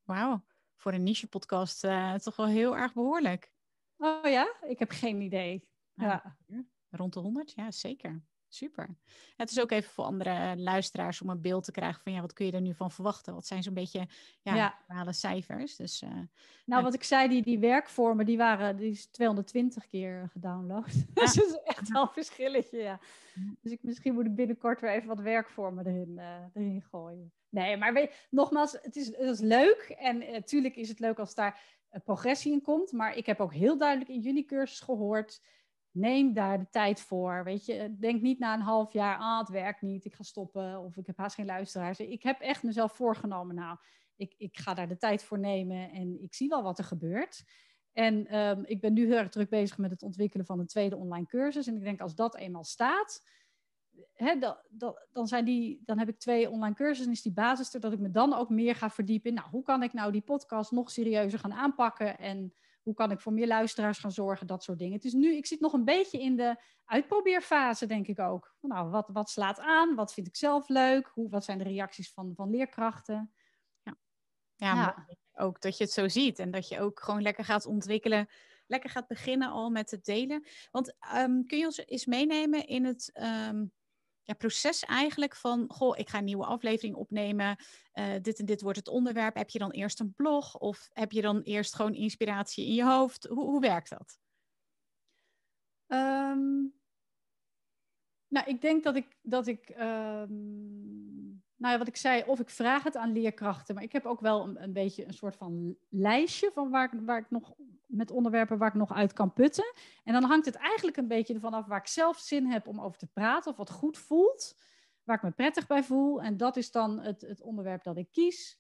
Wauw, voor een niche podcast toch wel heel erg behoorlijk. Oh ja, ik heb geen idee. Ah, ja. Rond de 100, ja zeker. Super. Het is ook even voor andere luisteraars om een beeld te krijgen van ja, wat kun je er nu van verwachten? Wat zijn zo'n beetje ja, normale cijfers? Dus, eh, nou, wat ik zei, die, die werkvormen, die waren die is 220 keer gedownload. dus dat is echt wel een verschilletje, ja. Mhm. Dus ik, misschien moet ik binnenkort weer even wat werkvormen erin, eh, erin gooien. Nee, maar weet, nogmaals, het is, het is leuk. En natuurlijk eh, is het leuk als daar progressie in komt. Maar ik heb ook heel duidelijk in jullie cursus gehoord neem daar de tijd voor. Weet je, denk niet na een half jaar, aan ah, het werkt niet, ik ga stoppen of ik heb haast geen luisteraars. Ik heb echt mezelf voorgenomen, nou, ik, ik ga daar de tijd voor nemen en ik zie wel wat er gebeurt. En ehm, ik ben nu heel erg druk bezig met het ontwikkelen van een tweede online cursus. En ik denk, als dat eenmaal staat, hè, dan, zijn die, dan heb ik twee online cursussen. En is die basis er dat ik me dan ook meer ga verdiepen nou, hoe kan ik nou die podcast nog serieuzer gaan aanpakken? En hoe kan ik voor meer luisteraars gaan zorgen? Dat soort dingen. Dus nu, ik zit nog een beetje in de uitprobeerfase, denk ik ook. Nou, wat, wat slaat aan? Wat vind ik zelf leuk? Hoe, wat zijn de reacties van, van leerkrachten? Ja, ja, ook dat je het zo ziet en dat je ook gewoon lekker gaat ontwikkelen lekker gaat beginnen al met het delen. Want ehm, kun je ons eens meenemen in het ehm, ja, proces eigenlijk van, goh, ik ga een nieuwe aflevering opnemen, eh, dit en dit wordt het onderwerp. Heb je dan eerst een blog of heb je dan eerst gewoon inspiratie in je hoofd? Hoe, hoe werkt dat? Ehm, nou, ik denk dat ik, dat ik ehm, nou ja, wat ik zei, of ik vraag het aan leerkrachten, maar ik heb ook wel een, een beetje een soort van lijstje van waar ik, waar ik nog met onderwerpen waar ik nog uit kan putten. En dan hangt het eigenlijk een beetje ervan af waar ik zelf zin heb om over te praten of wat goed voelt, waar ik me prettig bij voel. En dat is dan het, het onderwerp dat ik kies.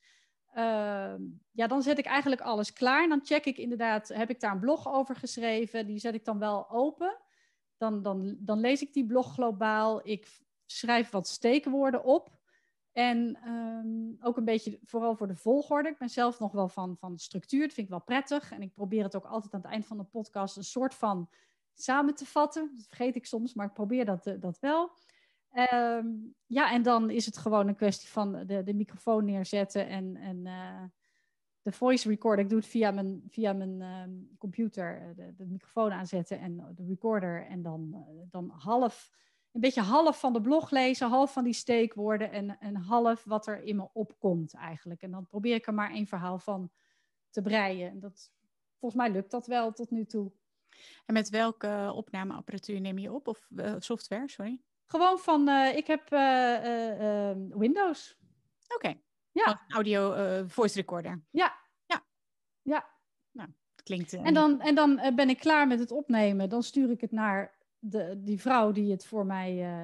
Ehm, ja, dan zet ik eigenlijk alles klaar. En dan check ik inderdaad, heb ik daar een blog over geschreven? Die zet ik dan wel open. Dan, dan, dan lees ik die blog globaal. Ik schrijf wat steekwoorden op. En ehm, ook een beetje vooral voor de volgorde. Ik ben zelf nog wel van, van structuur. Dat vind ik wel prettig. En ik probeer het ook altijd aan het eind van de podcast een soort van samen te vatten. Dat vergeet ik soms, maar ik probeer dat, eh, dat wel. Ehm, ja, en dan is het gewoon een kwestie van de, de microfoon neerzetten en, en eh, de voice recorder. Ik doe het via mijn, via mijn ehm, computer, eh, de, de, microfoon aanzetten en de recorder. En dan, dan half een beetje half van de blog lezen, half van die steekwoorden en, en half wat er in me opkomt eigenlijk. En dan probeer ik er maar één verhaal van te breien. En dat, volgens mij lukt dat wel tot nu toe. En met welke opnameapparatuur neem je op? Of eh, software, sorry? Gewoon van, eh, ik heb eh, Windows. Oké. Ja. audio voice recorder. Ja. Ja. Ja. Nou, klinkt... en dan, en dan ben ik klaar met het opnemen. Dan stuur ik het naar de, die vrouw die het voor mij eh,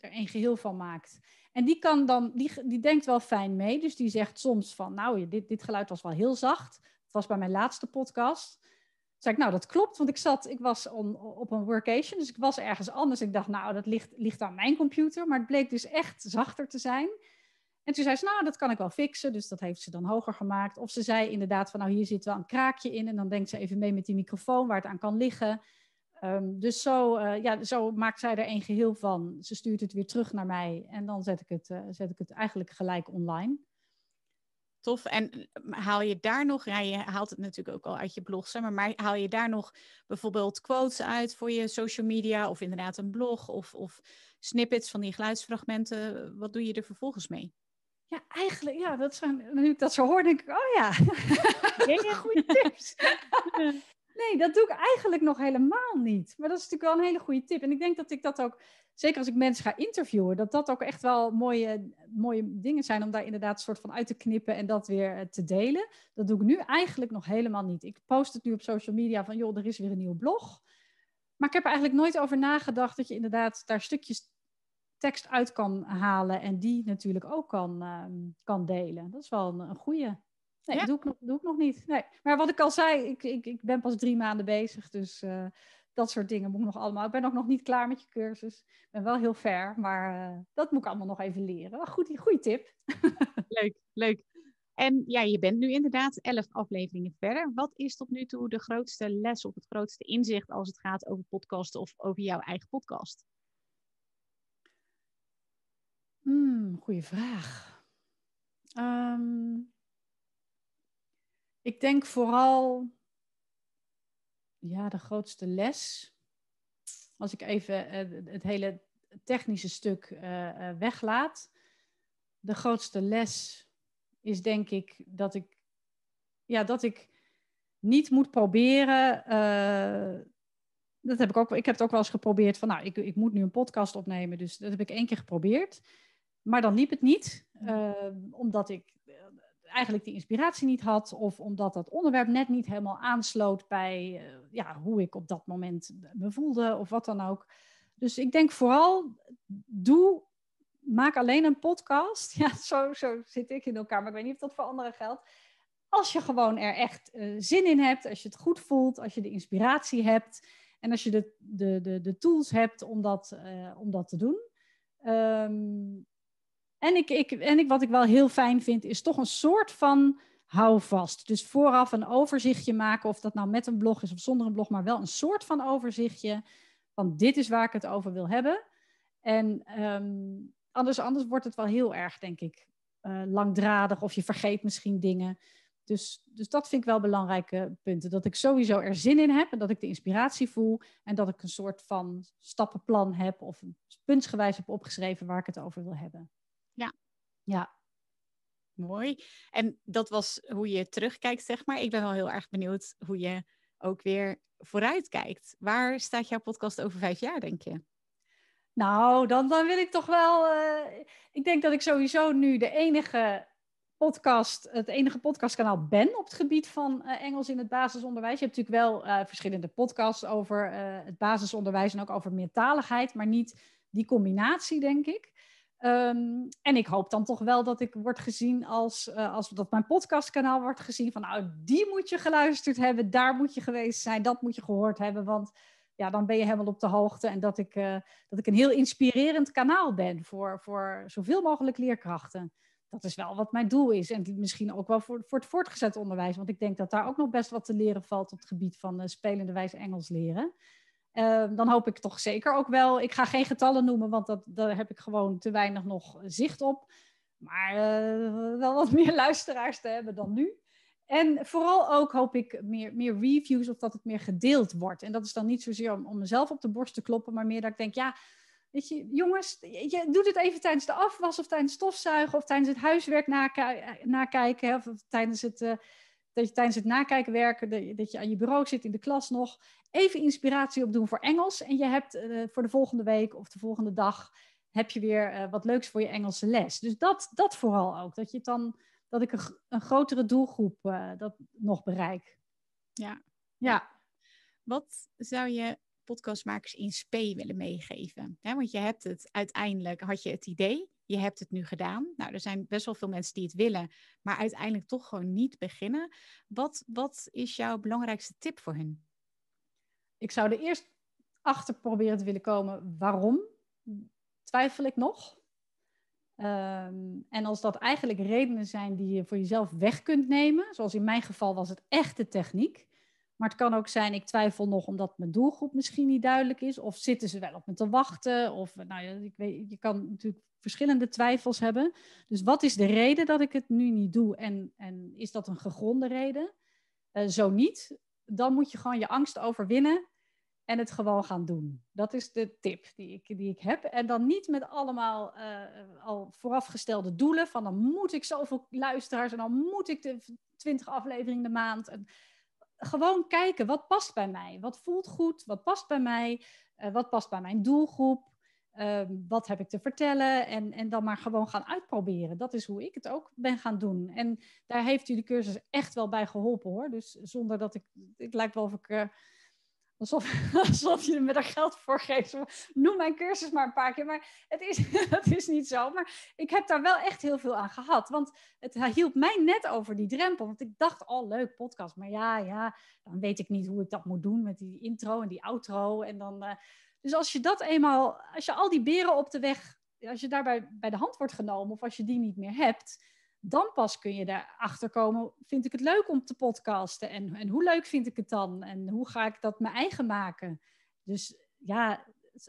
er een geheel van maakt. En die, kan dan, die, die denkt wel fijn mee. Dus die zegt soms van, nou, dit, dit geluid was wel heel zacht. Het was bij mijn laatste podcast. Toen zei ik, nou, dat klopt, want ik zat, ik was op een workation, dus ik was ergens anders. Ik dacht, nou, dat ligt, ligt aan mijn computer, maar het bleek dus echt zachter te zijn. En toen zei ze, nou, dat kan ik wel fixen, dus dat heeft ze dan hoger gemaakt. Of ze zei inderdaad van, nou, hier zit wel een kraakje in en dan denkt ze even mee met die microfoon waar het aan kan liggen. Ehm, dus zo, uh, ja, zo maakt zij er een geheel van. Ze stuurt het weer terug naar mij en dan zet ik het, eh, zet ik het eigenlijk gelijk online. Tof. En ehm, haal je daar nog, ja, je haalt het natuurlijk ook al uit je blog, maar, haal je daar nog bijvoorbeeld quotes uit voor je social media of inderdaad een blog of, of snippets van die geluidsfragmenten? Wat doe je er vervolgens mee? Ja, eigenlijk, ja, dat zijn, nu ik dat zo hoor, denk ik, oh ja, geen goede tips. Nee, dat doe ik eigenlijk nog helemaal niet. Maar dat is natuurlijk wel een hele goede tip. En ik denk dat ik dat ook, zeker als ik mensen ga interviewen, dat dat ook echt wel mooie, mooie dingen zijn om daar inderdaad een soort van uit te knippen en dat weer eh, te delen. Dat doe ik nu eigenlijk nog helemaal niet. Ik post het nu op social media van, joh, er is weer een nieuwe blog. Maar ik heb er eigenlijk nooit over nagedacht dat je inderdaad daar stukjes tekst uit kan halen en die natuurlijk ook kan, ehm, kan delen. Dat is wel een, een goede. Nee, doe, ik nog, doe ik nog niet. Nee. Maar wat ik al zei, ik, ik, ik ben pas drie maanden bezig. Dus eh, dat soort dingen moet ik nog allemaal. Ik ben ook nog niet klaar met je cursus. Ik ben wel heel ver, maar eh, dat moet ik allemaal nog even leren. Goed, goede tip. leuk, leuk. En ja, je bent nu inderdaad elf afleveringen verder. Wat is tot nu toe de grootste les of het grootste inzicht als het gaat over podcasten of over jouw eigen podcast? Hmm, goeie vraag. Um, ik denk vooral, ja, de grootste les. Als ik even eh, het hele technische stuk uh, weglaat. De grootste les is denk ik dat ik, ja, dat ik niet moet proberen. dat heb ik ook. Ik heb het ook wel eens geprobeerd van, nou, ik, ik moet nu een podcast opnemen, dus dat heb ik één keer geprobeerd. Maar dan liep het niet, omdat ik eigenlijk die inspiratie niet had, of omdat dat onderwerp net niet helemaal aansloot bij eh, ja, hoe ik op dat moment me voelde of wat dan ook. Dus ik denk vooral, doe, maak alleen een podcast. Ja, zo, zo zit ik in elkaar, maar ik weet niet of dat voor anderen geldt. Als je gewoon er echt eh, zin in hebt, als je het goed voelt, als je de inspiratie hebt en als je de, de, de, de tools hebt om dat, eh, om dat te doen. Ehm, en, ik, ik, en ik, wat ik wel heel fijn vind, is toch een soort van houvast. Dus vooraf een overzichtje maken, of dat nou met een blog is of zonder een blog, maar wel een soort van overzichtje. Van dit is waar ik het over wil hebben. En ehm, anders, anders wordt het wel heel erg, denk ik, eh, langdradig of je vergeet misschien dingen. Dus, dus dat vind ik wel belangrijke punten. Dat ik sowieso er zin in heb en dat ik de inspiratie voel. En dat ik een soort van stappenplan heb of puntsgewijs heb opgeschreven waar ik het over wil hebben. Ja. Ja. Mooi. En dat was hoe je terugkijkt, zeg maar. Ik ben wel heel erg benieuwd hoe je ook weer vooruitkijkt. Waar staat jouw podcast over vijf jaar, denk je? Nou, dan, dan wil ik toch wel. Eh, ik denk dat ik sowieso nu de enige podcast, het enige podcastkanaal ben op het gebied van eh, Engels in het basisonderwijs. Je hebt natuurlijk wel eh, verschillende podcasts over het basisonderwijs en ook over meertaligheid, maar niet die combinatie, denk ik. Ehm, en ik hoop dan toch wel dat ik word gezien als, eh, als dat mijn podcastkanaal wordt gezien. Van nou, die moet je geluisterd hebben, daar moet je geweest zijn, dat moet je gehoord hebben. Want ja, dan ben je helemaal op de hoogte. En dat ik, eh, dat ik een heel inspirerend kanaal ben voor, voor zoveel mogelijk leerkrachten. Dat is wel wat mijn doel is. En misschien ook wel voor, voor het voortgezet onderwijs. Want ik denk dat daar ook nog best wat te leren valt op het gebied van eh, spelende wijze Engels leren. Ehm, dan hoop ik toch zeker ook wel. Ik ga geen getallen noemen, want dat, daar heb ik gewoon te weinig nog zicht op. Maar uh, wel wat meer luisteraars te hebben dan nu. En vooral ook hoop ik meer, meer reviews of dat het meer gedeeld wordt. En dat is dan niet zozeer om, om mezelf op de borst te kloppen, maar meer dat ik denk, ja, weet je, jongens, je doet het even tijdens de afwas of tijdens stofzuigen of tijdens het huiswerk nakijken. Of, of tijdens het. Uh, dat je tijdens het nakijken werken, dat je aan je bureau zit in de klas nog even inspiratie opdoen voor Engels. En je hebt eh, voor de volgende week of de volgende dag heb je weer eh, wat leuks voor je Engelse les. Dus dat, dat vooral ook. Dat je dan dat ik een, een grotere doelgroep eh, dat nog bereik. Ja. ja. Wat zou je podcastmakers in SP willen meegeven? want je hebt het uiteindelijk, had je het idee, je hebt het nu gedaan. Nou, er zijn best wel veel mensen die het willen, maar uiteindelijk toch gewoon niet beginnen. Wat, wat is jouw belangrijkste tip voor hun? ik zou er eerst achter proberen te willen komen waarom twijfel ik nog. Ehm, en als dat eigenlijk redenen zijn die je voor jezelf weg kunt nemen, zoals in mijn geval was het echt de techniek. Maar het kan ook zijn, ik twijfel nog omdat mijn doelgroep misschien niet duidelijk is. Of zitten ze wel op me te wachten? Of nou ja, ik weet, je kan natuurlijk verschillende twijfels hebben. Dus wat is de reden dat ik het nu niet doe? En, en is dat een gegronde reden? Eh, zo niet, dan moet je gewoon je angst overwinnen en het gewoon gaan doen. Dat is de tip die ik, die ik heb. En dan niet met allemaal eh, al voorafgestelde doelen van dan moet ik zoveel luisteraars en dan moet ik de 20 afleveringen de maand. En gewoon kijken wat past bij mij, wat voelt goed, wat past bij mij, eh, wat past bij mijn doelgroep. Ehm, wat heb ik te vertellen? En, en dan maar gewoon gaan uitproberen. Dat is hoe ik het ook ben gaan doen. En daar heeft u de cursus echt wel bij geholpen hoor. Dus zonder dat ik. Het lijkt wel of ik. Eh, alsof, alsof je me daar geld voor geeft. Noem mijn cursus maar een paar keer. Maar het is, het is niet zo. Maar ik heb daar wel echt heel veel aan gehad. Want het hielp mij net over die drempel. Want ik dacht, al oh, leuk podcast. Maar ja, ja, dan weet ik niet hoe ik dat moet doen met die intro en die outro. En dan. Eh, dus als je dat eenmaal, als je al die beren op de weg, als je daarbij bij de hand wordt genomen of als je die niet meer hebt, dan pas kun je daarachter komen, vind ik het leuk om te podcasten en, en hoe leuk vind ik het dan en hoe ga ik dat mijn eigen maken. Dus ja,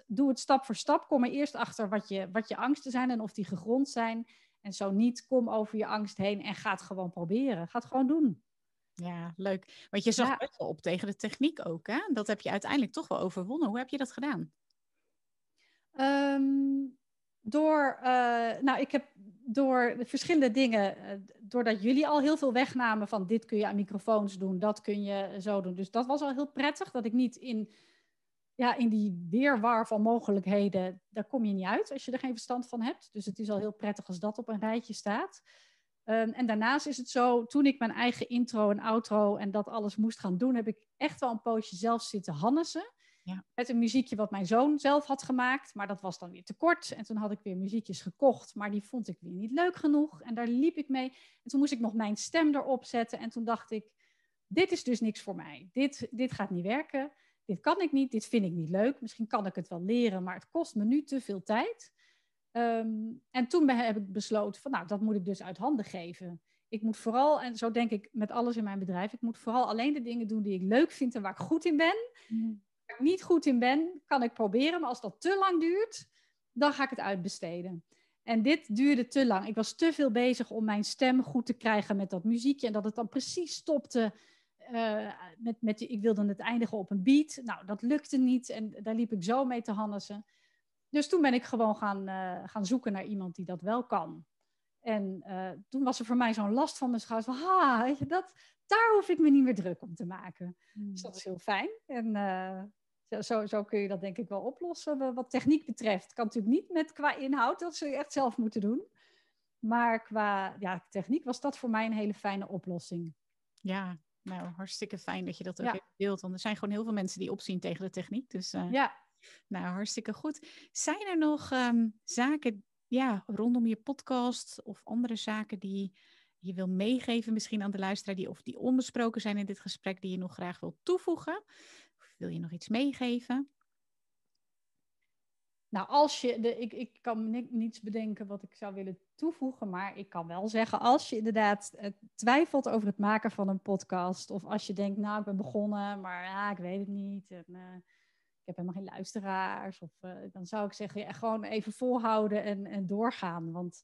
doe het stap voor stap. Kom er eerst achter wat je, wat je angsten zijn en of die gegrond zijn. En zo niet, kom over je angst heen en ga het gewoon proberen. Ga het gewoon doen. Ja, leuk. Want je zag ja. best wel op tegen de techniek ook. Hè? Dat heb je uiteindelijk toch wel overwonnen. Hoe heb je dat gedaan? Ehm, door, uh, nou, ik heb door verschillende dingen, eh, doordat jullie al heel veel wegnamen van dit kun je aan microfoons doen, dat kun je eh, zo doen. Dus dat was al heel prettig, dat ik niet in, ja, in die weerwar van mogelijkheden, daar kom je niet uit als je er geen verstand van hebt. Dus het is al heel prettig als dat op een rijtje staat. Ehm, en daarnaast is het zo, toen ik mijn eigen intro en outro en dat alles moest gaan doen, heb ik echt wel een poosje zelf zitten hannesen. Ja. Met een muziekje wat mijn zoon zelf had gemaakt, maar dat was dan weer te kort. En toen had ik weer muziekjes gekocht, maar die vond ik weer niet leuk genoeg. En daar liep ik mee. En toen moest ik nog mijn stem erop zetten. En toen dacht ik, dit is dus niks voor mij. Dit, dit gaat niet werken. Dit kan ik niet. Dit vind ik niet leuk. Misschien kan ik het wel leren, maar het kost me nu te veel tijd. Ehm, en toen heb ik besloten van, nou, dat moet ik dus uit handen geven. Ik moet vooral, en zo denk ik met alles in mijn bedrijf, ik moet vooral alleen de dingen doen die ik leuk vind en waar ik goed in ben. Mhm. Waar ik niet goed in ben, kan ik proberen, maar als dat te lang duurt, dan ga ik het uitbesteden. En dit duurde te lang. Ik was te veel bezig om mijn stem goed te krijgen met dat muziekje en dat het dan precies stopte. Uh, met, met, ik wilde het eindigen op een beat. Nou, dat lukte niet en daar liep ik zo mee te hannesen. Dus toen ben ik gewoon gaan, eh, gaan zoeken naar iemand die dat wel kan. En eh, toen was er voor mij zo'n last van mijn schouders. Van, ha, weet je, dat, daar hoef ik me niet meer druk om te maken. Hmm. Dus dat is heel fijn. En eh, zo, zo, kun je dat denk ik wel oplossen. Wat techniek betreft, kan natuurlijk niet met qua inhoud. Dat zul je echt zelf moeten doen. Maar qua ja, techniek was dat voor mij een hele fijne oplossing. Ja, nou, hartstikke fijn dat je dat ook deelt. Want er zijn gewoon heel veel mensen die opzien tegen de techniek. Dus, Ja, nou, hartstikke goed. Zijn er nog ehm, zaken ja, rondom je podcast of andere zaken die je wil meegeven misschien aan de luisteraar die of die onbesproken zijn in dit gesprek die je nog graag wil toevoegen? Of wil je nog iets meegeven? Nou, als je, de, ik, ik kan niets bedenken wat ik zou willen toevoegen, maar ik kan wel zeggen, als je inderdaad eh, twijfelt over het maken van een podcast, of als je denkt, nou, ik ben begonnen, maar ah, ik weet het niet, en, eh, ik heb helemaal geen luisteraars. Of, eh, dan zou ik zeggen, ja, gewoon even volhouden en, en doorgaan. Want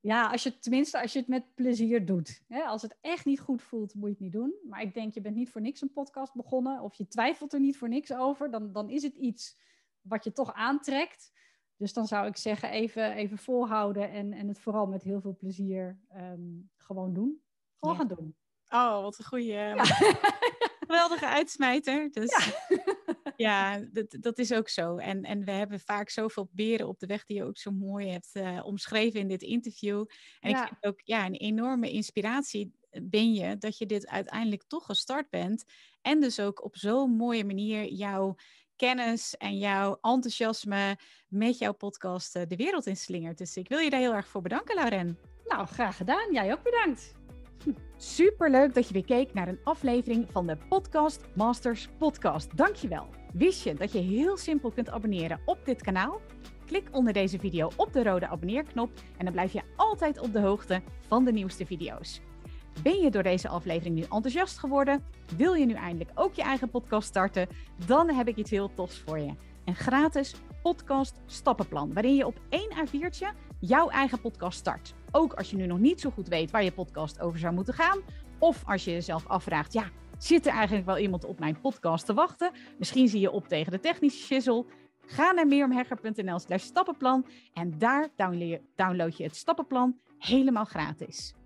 ja, als je, tenminste als je het met plezier doet. Hè? Als het echt niet goed voelt, moet je het niet doen. Maar ik denk, je bent niet voor niks een podcast begonnen. Of je twijfelt er niet voor niks over. Dan, dan is het iets wat je toch aantrekt. Dus dan zou ik zeggen, even, even volhouden en, en het vooral met heel veel plezier ehm, gewoon doen. Gewoon gaan doen. Oh, wat een goede. Eh, ja geweldige uitsmijter. Dus ja, dat, dat is ook zo. En, en we hebben vaak zoveel beren op de weg die je ook zo mooi hebt eh, omschreven in dit interview. En ik vind ook ja, een enorme inspiratie eh, ben je dat je dit uiteindelijk toch gestart bent. En dus ook op zo'n mooie manier jouw kennis en jouw enthousiasme met jouw podcast eh, de wereld inslingert. Dus ik wil je daar heel erg voor bedanken, Lauren. Nou, graag gedaan. Jij ook bedankt. Super leuk dat je weer keek naar een aflevering van de Podcast Masters Podcast. Dankjewel. Wist je dat je heel simpel kunt abonneren op dit kanaal? Klik onder deze video op de rode abonneerknop en dan blijf je altijd op de hoogte van de nieuwste video's. Ben je door deze aflevering nu enthousiast geworden? Wil je nu eindelijk ook je eigen podcast starten? Dan heb ik iets heel tofs voor je. Een gratis podcast stappenplan waarin je op één A4'tje jouw eigen podcast start. Ook als je nu nog niet zo goed weet waar je podcast over zou moeten gaan. Of als je jezelf afvraagt, ja, zit er eigenlijk wel iemand op mijn podcast te wachten? Misschien zie je op tegen de technische shizzle. Ga naar meeromhegger.nl slash stappenplan en daar download je het stappenplan helemaal gratis.